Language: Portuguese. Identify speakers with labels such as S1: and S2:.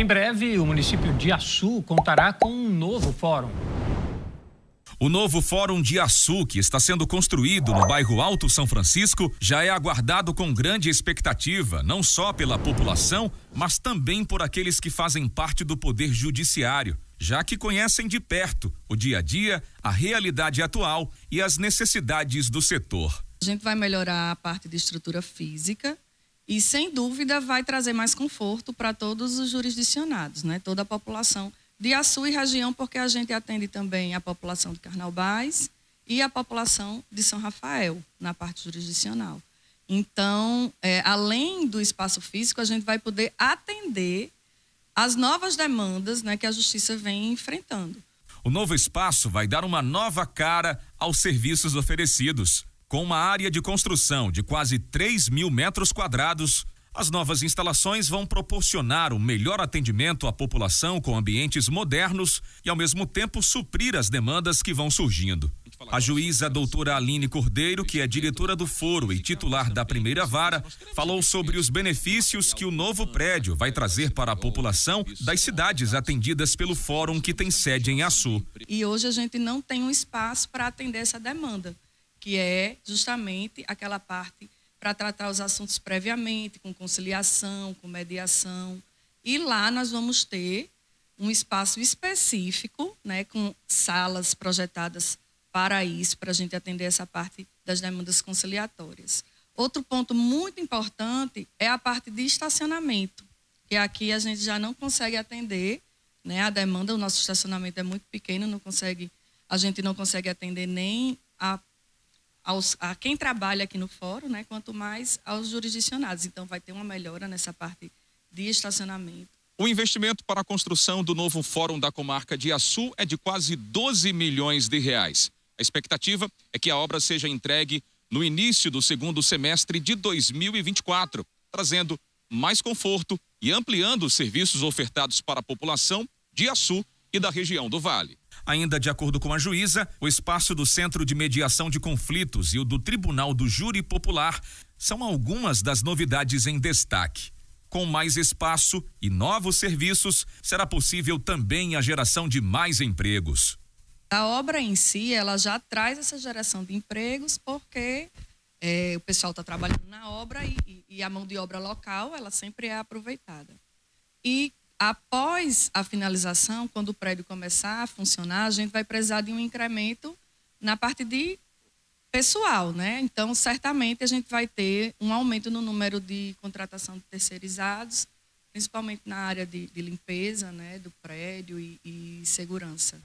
S1: Em breve, o município de Açu contará com um novo fórum. O novo Fórum de Açu, que está sendo construído no bairro Alto São Francisco, já é aguardado com grande expectativa, não só pela população, mas também por aqueles que fazem parte do Poder Judiciário, já que conhecem de perto o dia a dia, a realidade atual e as necessidades do setor.
S2: A gente vai melhorar a parte de estrutura física, e, sem dúvida, vai trazer mais conforto para todos os jurisdicionados, né? toda a população de Açu e região, porque a gente atende também a população de Carnaubais e a população de São Rafael, na parte jurisdicional. Então, é, além do espaço físico, a gente vai poder atender as novas demandas né, que a justiça vem enfrentando.
S1: O novo espaço vai dar uma nova cara aos serviços oferecidos. Com uma área de construção de quase 3 mil metros quadrados, as novas instalações vão proporcionar um melhor atendimento à população com ambientes modernos e, ao mesmo tempo, suprir as demandas que vão surgindo. A juíza doutora Aline Cordeiro, que é diretora do foro e titular da primeira vara, falou sobre os benefícios que o novo prédio vai trazer para a população das cidades atendidas pelo fórum que tem sede em Açu.
S2: E hoje a gente não tem um espaço para atender essa demanda que é justamente aquela parte para tratar os assuntos previamente, com conciliação, com mediação. E lá nós vamos ter um espaço específico, né, com salas projetadas para isso, para a gente atender essa parte das demandas conciliatórias. Outro ponto muito importante é a parte de estacionamento, que aqui a gente já não consegue atender, né, a demanda, o nosso estacionamento é muito pequeno, não consegue, a gente não consegue atender nem a aos, a quem trabalha aqui no fórum, né, quanto mais aos jurisdicionados. Então, vai ter uma melhora nessa parte de estacionamento.
S1: O investimento para a construção do novo fórum da comarca de Açu é de quase 12 milhões de reais. A expectativa é que a obra seja entregue no início do segundo semestre de 2024, trazendo mais conforto e ampliando os serviços ofertados para a população de Açu e da região do Vale. Ainda de acordo com a juíza, o espaço do Centro de Mediação de Conflitos e o do Tribunal do Júri Popular são algumas das novidades em destaque. Com mais espaço e novos serviços, será possível também a geração de mais empregos.
S2: A obra em si, ela já traz essa geração de empregos, porque é, o pessoal está trabalhando na obra e, e, a mão de obra local, ela sempre é aproveitada. E Após a finalização, quando o prédio começar a funcionar, a gente vai precisar de um incremento na parte de pessoal, né? Então, certamente a gente vai ter um aumento no número de contratação de terceirizados, principalmente na área de, de limpeza, né, do prédio e, e segurança.